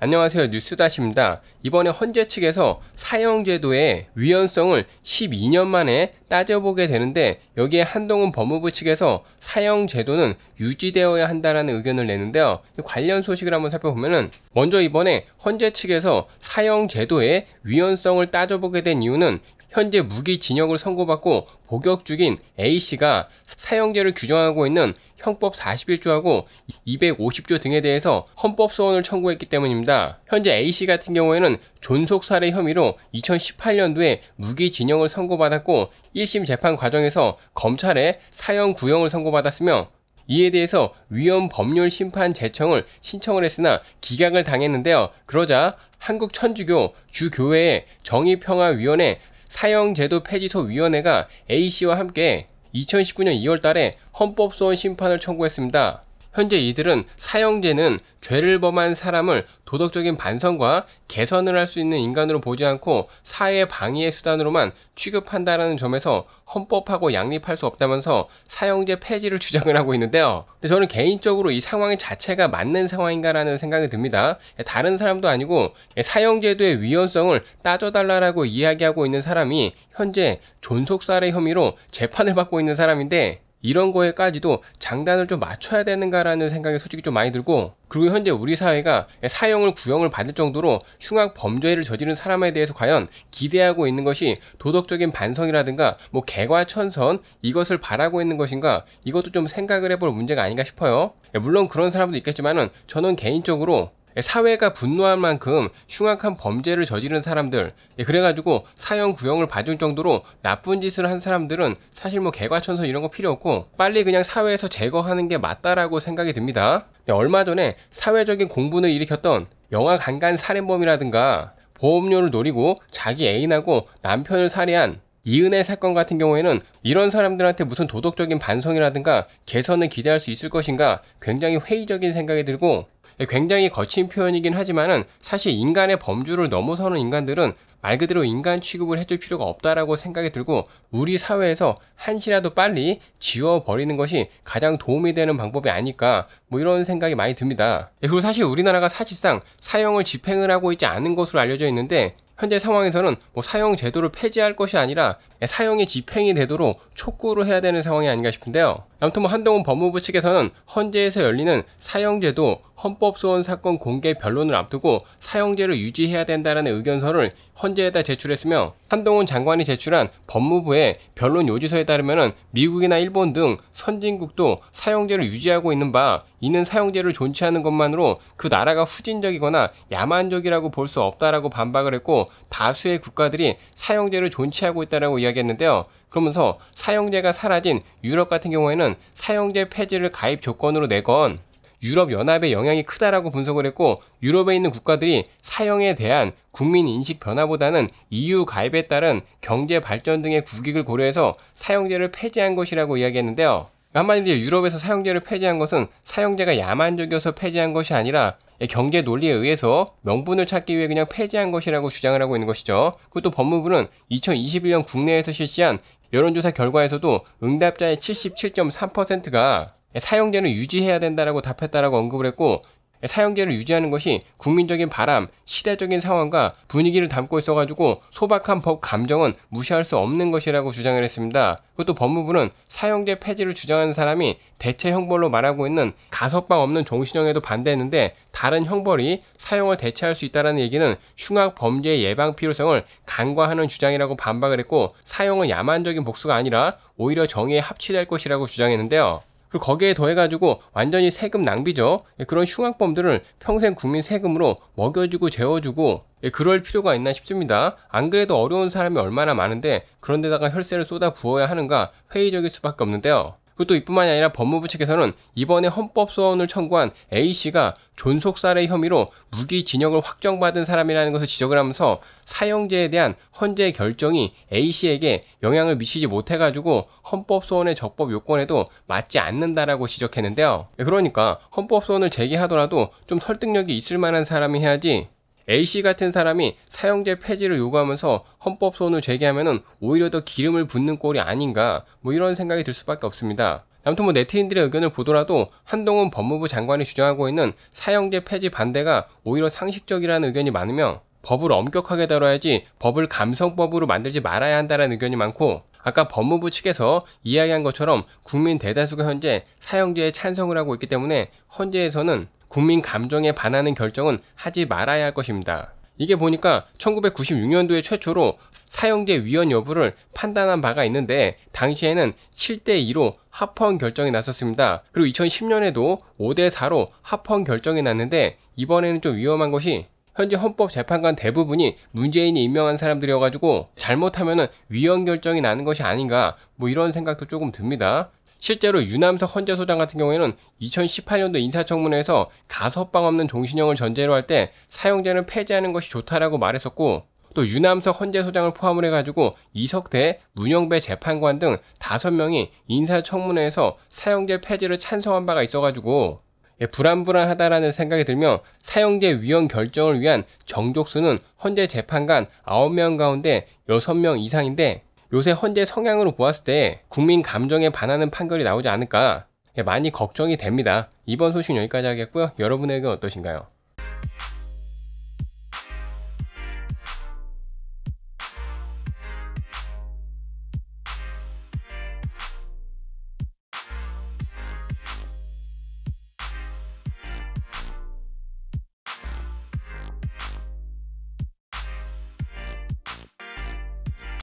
안녕하세요 뉴스다시입니다. 이번에 헌재 측에서 사형제도의 위헌성을 12년 만에 따져보게 되는데 여기에 한동훈 법무부 측에서 사형제도는 유지되어야 한다라는 의견을 내는데요. 관련 소식을 한번 살펴보면은 먼저 이번에 헌재 측에서 사형제도의 위헌성을 따져보게 된 이유는 현재 무기 진역을 선고받고 복역 중인 A씨가 사형제를 규정하고 있는 형법 41조하고 250조 등에 대해서 헌법 소원을 청구했기 때문입니다. 현재 A씨 같은 경우에는 존속살해 혐의로 2018년도에 무기진역을 선고받았고 1심 재판 과정에서 검찰에 사형 구형을 선고받았으며 이에 대해서 위헌 법률 심판 제청을 신청을 했으나 기각을 당했는데요. 그러자 한국천주교 주교회의 정의평화위원회 사형제도 폐지소위원회가 A씨와 함께 2019년 2월 달에 헌법소원 심판을 청구했습니다. 현재 이들은 사형제는 죄를 범한 사람을 도덕적인 반성과 개선을 할 수 있는 인간으로 보지 않고 사회 방위의 수단으로만 취급한다라는 점에서 헌법하고 양립할 수 없다면서 사형제 폐지를 주장을 하고 있는데요. 근데 저는 개인적으로 이 상황 자체가 맞는 상황인가라는 생각이 듭니다. 예, 다른 사람도 아니고 예, 사형제도의 위헌성을 따져달라라고 이야기하고 있는 사람이 현재 존속살의 혐의로 재판을 받고 있는 사람인데 이런 거에까지도 장단을 좀 맞춰야 되는가라는 생각이 솔직히 좀 많이 들고 그리고 현재 우리 사회가 사형을 구형을 받을 정도로 흉악 범죄를 저지른 사람에 대해서 과연 기대하고 있는 것이 도덕적인 반성이라든가 뭐 개과천선 이것을 바라고 있는 것인가 이것도 좀 생각을 해볼 문제가 아닌가 싶어요 예, 물론 그런 사람도 있겠지만은 저는 개인적으로 사회가 분노한 만큼 흉악한 범죄를 저지른 사람들 예, 그래가지고 사형 구형을 받을 정도로 나쁜 짓을 한 사람들은 사실 뭐 개과천선 이런 거 필요 없고 빨리 그냥 사회에서 제거하는 게 맞다라고 생각이 듭니다. 얼마 전에 사회적인 공분을 일으켰던 영화 강간 살인범이라든가 보험료를 노리고 자기 애인하고 남편을 살해한 이은혜 사건 같은 경우에는 이런 사람들한테 무슨 도덕적인 반성이라든가 개선을 기대할 수 있을 것인가 굉장히 회의적인 생각이 들고 굉장히 거친 표현이긴 하지만은 사실 인간의 범주를 넘어서는 인간들은 말 그대로 인간 취급을 해줄 필요가 없다라고 생각이 들고 우리 사회에서 한시라도 빨리 지워버리는 것이 가장 도움이 되는 방법이 아닐까 뭐 이런 생각이 많이 듭니다. 예, 그리고 사실 우리나라가 사실상 사형을 집행을 하고 있지 않은 것으로 알려져 있는데 현재 상황에서는 뭐 사형 제도를 폐지할 것이 아니라 예, 사형이 집행이 되도록 촉구를 해야 되는 상황이 아닌가 싶은데요. 아무튼 뭐 한동훈 법무부 측에서는 헌재에서 열리는 사형 제도 헌법소원 사건 공개 변론을 앞두고 사형제를 유지해야 된다라는 의견서를 헌재에다 제출했으며 한동훈 장관이 제출한 법무부의 변론 요지서에 따르면 미국이나 일본 등 선진국도 사형제를 유지하고 있는 바 이는 사형제를 존치하는 것만으로 그 나라가 후진적이거나 야만적이라고 볼 수 없다라고 반박을 했고 다수의 국가들이 사형제를 존치하고 있다라고 이야기했는데요. 그러면서 사형제가 사라진 유럽 같은 경우에는 사형제 폐지를 가입 조건으로 내건 유럽 연합의 영향이 크다라고 분석을 했고 유럽에 있는 국가들이 사형에 대한 국민 인식 변화보다는 EU 가입에 따른 경제 발전 등의 국익을 고려해서 사형제를 폐지한 것이라고 이야기했는데요. 한마디로 유럽에서 사형제를 폐지한 것은 사형제가 야만적이어서 폐지한 것이 아니라 경제 논리에 의해서 명분을 찾기 위해 그냥 폐지한 것이라고 주장을 하고 있는 것이죠. 그것도 법무부는 2021년 국내에서 실시한 여론조사 결과에서도 응답자의 77.3%가 사형제는 유지해야 된다라고 답했다라고 언급을 했고 사형제를 유지하는 것이 국민적인 바람, 시대적인 상황과 분위기를 담고 있어가지고 소박한 법 감정은 무시할 수 없는 것이라고 주장을 했습니다. 그것도 법무부는 사형제 폐지를 주장하는 사람이 대체 형벌로 말하고 있는 가석방 없는 종신형에도 반대했는데 다른 형벌이 사형을 대체할 수 있다는 얘기는 흉악 범죄 예방 필요성을 간과하는 주장이라고 반박을 했고 사형은 야만적인 복수가 아니라 오히려 정의에 합치될 것이라고 주장했는데요. 그리고 거기에 더해가지고 완전히 세금 낭비죠. 예, 그런 흉악범들을 평생 국민 세금으로 먹여주고 재워주고 예, 그럴 필요가 있나 싶습니다. 안 그래도 어려운 사람이 얼마나 많은데 그런데다가 혈세를 쏟아 부어야 하는가 회의적일 수밖에 없는데요. 그리고 또 이뿐만이 아니라 법무부 측에서는 이번에 헌법 소원을 청구한 A 씨가 존속 살해 혐의로 무기 진영을 확정받은 사람이라는 것을 지적을 하면서 사형제에 대한 헌재 의 결정이 A 씨에게 영향을 미치지 못해가지고 헌법 소원의 적법 요건에도 맞지 않는다라고 지적했는데요. 예, 그러니까 헌법 소원을 제기하더라도 좀 설득력이 있을 만한 사람이 해야지 a c 같은 사람이 사형제 폐지를 요구하면서 헌법 소원을 제기하면은 오히려 더 기름을 붓는 꼴이 아닌가 뭐 이런 생각이 들 수밖에 없습니다. 아무튼 뭐 네티즌들의 의견을 보더라도 한동훈 법무부 장관이 주장하고 있는 사형제 폐지 반대가 오히려 상식적이라는 의견이 많으며 법을 엄격하게 다뤄야지 법을 감성법으로 만들지 말아야 한다는 의견이 많고 아까 법무부 측에서 이야기한 것처럼 국민 대다수가 현재 사형제에 찬성을 하고 있기 때문에 헌재에서는 국민 감정에 반하는 결정은 하지 말아야 할 것입니다. 이게 보니까 1996년도에 최초로 사형제 위헌 여부를 판단한 바가 있는데 당시에는 7대2로 합헌 결정이 났었습니다. 그리고 2010년에도 5대4로 합헌 결정이 났는데 이번에는 좀 위험한 것이 현재 헌법재판관 대부분이 문재인이 임명한 사람들이어가지고 잘못하면 위헌 결정이 나는 것이 아닌가 뭐 이런 생각도 조금 듭니다. 실제로 유남석 헌재 소장 같은 경우에는 2018년도 인사청문회에서 가석방 없는 종신형을 전제로 할 때 사용자는 폐지하는 것이 좋다라고 말했었고 또 유남석 헌재 소장을 포함을 해가지고 이석대, 문영배 재판관 등 다섯 명이 인사청문회에서 사형제 폐지를 찬성한 바가 있어가지고 예, 불안불안하다라는 생각이 들며 사형제 위헌 결정을 위한 정족수는 헌재 재판관 9명 가운데 6명 이상인데 요새 헌재 성향으로 보았을 때 국민 감정에 반하는 판결이 나오지 않을까 예, 많이 걱정이 됩니다. 이번 소식 여기까지 하겠고요. 여러분의 의견 어떠신가요?